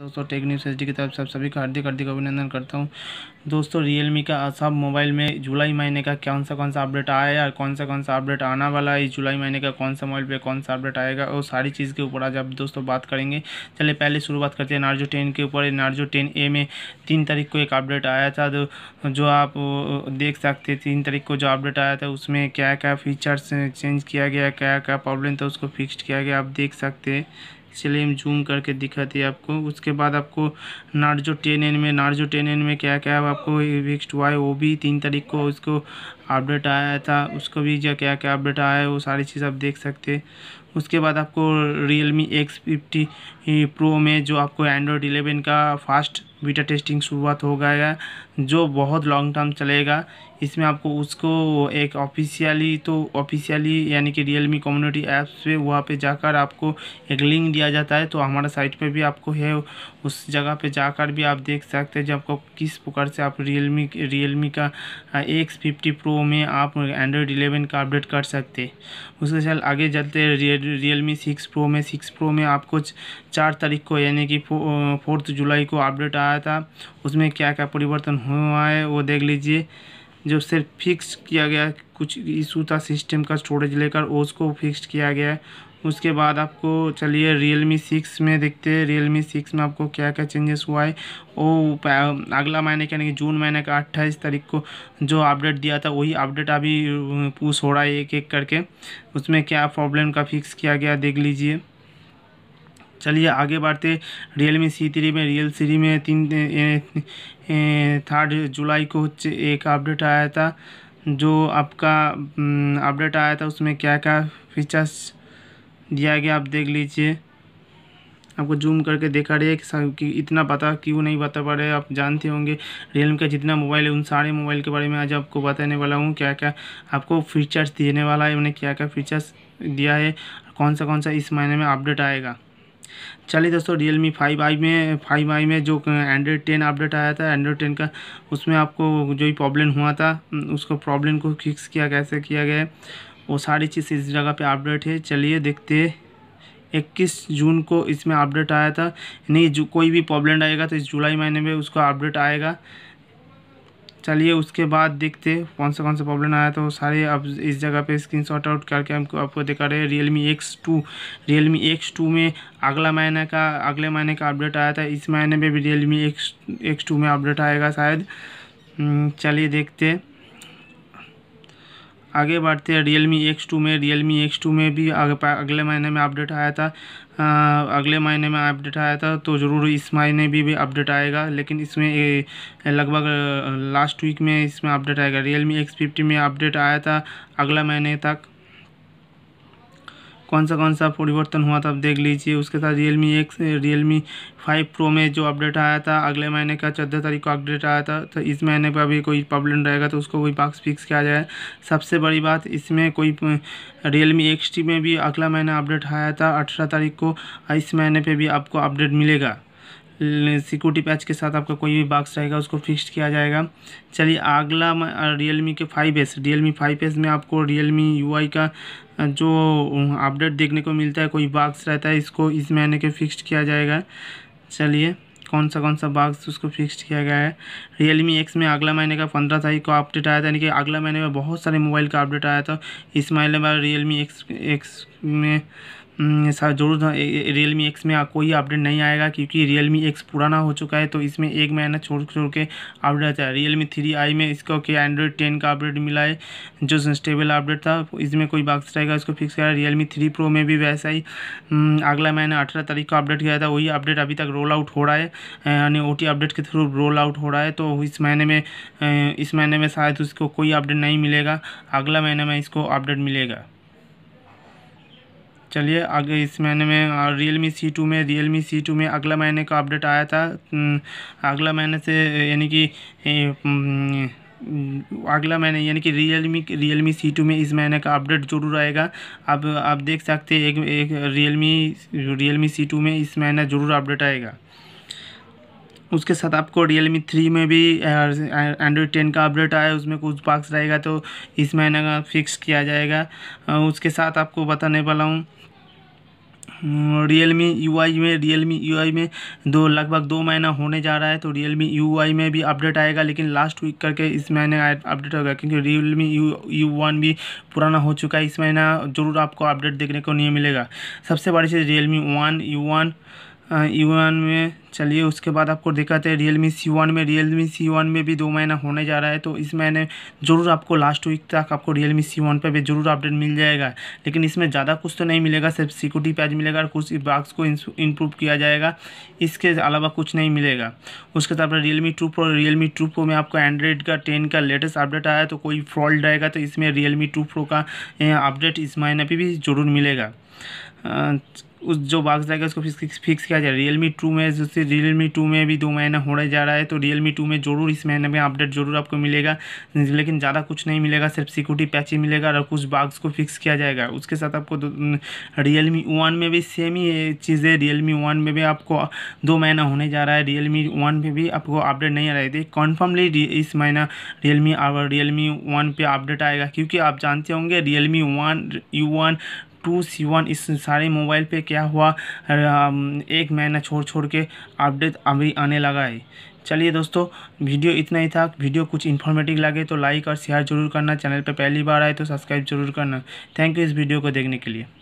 दोस्तों tech news H की तरफ सब सभी का हार्दिक हार्दिक अभिनंदन करता हूँ दोस्तों रियलमी का सब मोबाइल में जुलाई महीने का कौन सा कौन सा अपडेट आया है और कौन सा कौन सा अपडेट आना वाला है इस जुलाई महीने का कौन सा मोबाइल पे कौन सा अपडेट आएगा और सारी चीज़ के ऊपर आज आप दोस्तों बात करेंगे चलिए पहले शुरुआत करते हैं नार्जो टेन के ऊपर नार्जो टेन ए में तीन तारीख को एक अपडेट आया था जो आप देख सकते तीन तारीख को जो अपडेट आया था उसमें क्या क्या फीचर्स चेंज किया गया क्या क्या प्रॉब्लम था उसको फिक्सड किया गया आप देख सकते हैं इसलिए हम जूम करके दिखाते हैं आपको उसके बाद आपको नार्जो टेन एन में नार्जो टेन एन में क्या क्या आपको विक्सड वाई वो भी तीन तारीख को उसको अपडेट आया था उसको भी जो क्या क्या अपडेट आया है वो सारी चीज़ आप देख सकते उसके बाद आपको Realme X fifty Pro में जो आपको एंड्रॉयड इलेवन का फास्ट बीटा टेस्टिंग शुरुआत हो गया है जो बहुत लॉन्ग टर्म चलेगा इसमें आपको उसको एक ऑफिशियली तो ऑफिशियली यानी कि रियल मी कम्युनिटी ऐप्स पे वहाँ पे जाकर आपको एक लिंक दिया जाता है तो हमारा साइट पे भी आपको है उस जगह पे जाकर भी आप देख सकते हैं जब आपको किस प्रकार से आप रियल मी रियल मी का एक्स फिफ्टी प्रो में आप एंड्रॉयड इलेवन का अपडेट कर सकते उसके साथ आगे चलते रियल मी सिक्स प्रो में सिक्स प्रो में आपको चार तारीख को यानी कि फोर्थ जुलाई को अपडेट आया था उसमें क्या क्या परिवर्तन हुआ है वो देख लीजिए जो सिर्फ फिक्स किया गया कुछ इशू था सिस्टम का स्टोरेज लेकर उसको फिक्स किया गया है उसके बाद आपको चलिए रियल मी सिक्स में देखते हैं रियल मी सिक्स में आपको क्या क्या चेंजेस हुआ है वो अगला महीने का यानी कि जून महीने का अट्ठाईस तारीख को जो अपडेट दिया था वही अपडेट अभी पूछ हो रहा है एक एक करके उसमें क्या प्रॉब्लम का फिक्स किया गया देख लीजिए चलिए आगे बढ़ते रियल मी सी थ्री में रियल सीरी में तीन थर्ड जुलाई को एक अपडेट आया था जो आपका अपडेट आया था उसमें क्या क्या फीचर्स दिया गया आप देख लीजिए आपको जूम करके देखा रहे है कि इतना पता क्यों नहीं बता पा रहे आप जानते होंगे रियलमी का जितना मोबाइल है उन सारे मोबाइल के बारे में आज आपको बताने वाला हूँ क्या क्या आपको फीचर्स देने वाला है मैंने क्या क्या फीचर्स दिया है कौन सा कौन सा इस महीने में अपडेट आएगा चलिए दोस्तों रियल मी फाइव आई में फाइव आई में जो एंड्रॉयड टेन अपडेट आया था एंड्रॉयड टेन का उसमें आपको जो ही प्रॉब्लम हुआ था उसको प्रॉब्लम को फिक्स किया कैसे किया गया वो सारी चीज़ इस जगह पे अपडेट है चलिए देखते हैं इक्कीस जून को इसमें अपडेट आया था नहीं जो कोई भी प्रॉब्लम आएगा तो इस जुलाई महीने में उसका अपडेट आएगा चलिए उसके बाद देखते कौन सा कौन सा प्रॉब्लम आया था वो सारे अब इस जगह पे स्क्रीन शॉट आउट करके हमको आपको दिखा रहे हैं Realme X two Realme X two में अगला महीने का अगले महीने का अपडेट आया था इस महीने में भी Realme X X two में अपडेट आएगा शायद हम्म, चलिए देखते आगे बढ़ते हैं रियल मी एक्स टू में रियल मी एक्स टू में भी अगले महीने में अपडेट आया था आ, अगले महीने में अपडेट आया था तो ज़रूर इस महीने भी भी अपडेट आएगा लेकिन इसमें लगभग लास्ट वीक में इसमें अपडेट आएगा रियल मी एक्स फिफ्टी में अपडेट आया था अगला महीने तक कौन सा कौन सा परिवर्तन हुआ था आप देख लीजिए उसके साथ Realme X Realme five Pro में जो अपडेट आया था अगले महीने का चौदह तारीख को अपडेट आया था तो इस महीने पर अभी कोई प्रॉब्लम रहेगा तो उसको कोई बाक्स फिक्स किया जाए सबसे बड़ी बात इसमें कोई रियल मी एक्स में भी अगला महीना अपडेट आया था अठारह तारीख को इस महीने पर भी आपको अपडेट मिलेगा सिक्योरिटी पैच के साथ आपका कोई भी बॉक्स रहेगा उसको फिक्स किया जाएगा चलिए अगला रियल मी के five S Realme five S में आपको रियल मी यू आई का जो अपडेट देखने को मिलता है कोई बॉक्स रहता है इसको इस महीने के फिक्स किया जाएगा चलिए कौन सा कौन सा बाग्स उसको फिक्स किया गया है रियल मी एक्स में अगला महीने का पंद्रह तारीख को अपडेट आया था यानी कि अगला महीने में बहुत सारे मोबाइल का अपडेट आया था इस महीने में रियल मी एक्स एक्स में हम्म, जरूर रियल मी एक्स में कोई अपडेट नहीं आएगा क्योंकि रियल मी एक्स पुराना हो चुका है तो इसमें एक महीना छोड़ छोड़ के अपडेट आता है रियल मी थ्री आई में इसको के एंड्रॉयड टेन का अपडेट मिला है जो स्टेबल अपडेट था इसमें कोई बाक्स रहेगा इसको फिक्स करा रियल मी थ्री प्रो में भी वैसा ही हम्म, अगला महीना अठारह तारीख को अपडेट किया था वही अपडेट अभी तक रोल आउट हो रहा है यानी ओ अपडेट के थ्रू रोल आउट हो रहा है तो इस महीने में इस महीने में शायद उसको कोई अपडेट नहीं मिलेगा अगला महीने में इसको अपडेट मिलेगा चलिए आगे इस महीने में रियल मी सी टू में रियल मी सी टू में अगला महीने का अपडेट आया था अगला महीने से यानी कि अगला महीने यानी कि Realme real me C to में इस महीने का अपडेट जरूर आएगा अब आप देख सकते हैं एक एक Realme real me C to में इस महीने ज़रूर अपडेट आएगा उसके साथ आपको रियल मी थ्री में भी एंड्रॉयड टेन का अपडेट आया उसमें कुछ बाक्स रहेगा तो इस महीने का फिक्स किया जाएगा उसके साथ आपको बताने वाला हूँ रियल मी यू आई में रियल मी यू आई में दो लगभग दो महीना होने जा रहा है तो रियल मी यू आई में भी अपडेट आएगा लेकिन लास्ट वीक करके इस महीने अपडेट होगा क्योंकि Realme U U one भी पुराना हो चुका है इस महीना ज़रूर आपको अपडेट देखने को नहीं मिलेगा सबसे बड़ी चीज़ Realme one U one U one में चलिए उसके बाद आपको दिखाते हैं रियल मी सी वन में रियल मी सी वन में भी दो महीना होने जा रहा है तो इस महीने ज़रूर आपको लास्ट वीक तक आपको रियल मी सी वन पर भी ज़रूर अपडेट मिल जाएगा लेकिन इसमें ज़्यादा कुछ तो नहीं मिलेगा सिर्फ सिक्योरिटी पैच मिलेगा और कुछ बाग्स को इम्प्रूव किया जाएगा इसके अलावा कुछ नहीं मिलेगा उसके साथ Realme two Pro Realme two Pro में आपको एंड्रॉइड का टेन का लेटेस्ट अपडेट आया तो कोई फॉल्ट रहेगा तो इसमें रियल मी टू प्रो का अपडेट इस महीने पर भी ज़रूर मिलेगा उस जो बॉक्स रहेगा उसको फिक्स फिक्स किया जाए रियल मी टू में जैसे रियल मी टू में भी दो महीना होने जा रहा है तो रियल मी टू में ज़रूर इस महीने में अपडेट ज़रूर आपको मिलेगा लेकिन ज़्यादा कुछ नहीं मिलेगा सिर्फ सिक्योरिटी पैच ही मिलेगा और कुछ बॉक्स को फिक्स किया जाएगा उसके साथ आपको रियल मी वन में भी सेम ही चीज़ है रियल मी वन में भी आपको दो महीना होने जा रहा है रियल मी वन में भी आपको अपडेट नहीं आ रहा है कन्फर्मली इस महीना Realme Realme one पर अपडेट आएगा क्योंकि आप जानते होंगे Realme one U one two C one इस सारे मोबाइल पे क्या हुआ एक महीना छोड़ छोड़ के अपडेट अभी आने लगा है चलिए दोस्तों वीडियो इतना ही था वीडियो कुछ इन्फॉर्मेटिव लगे तो लाइक और शेयर जरूर करना चैनल पर पहली बार आए तो सब्सक्राइब जरूर करना थैंक यू इस वीडियो को देखने के लिए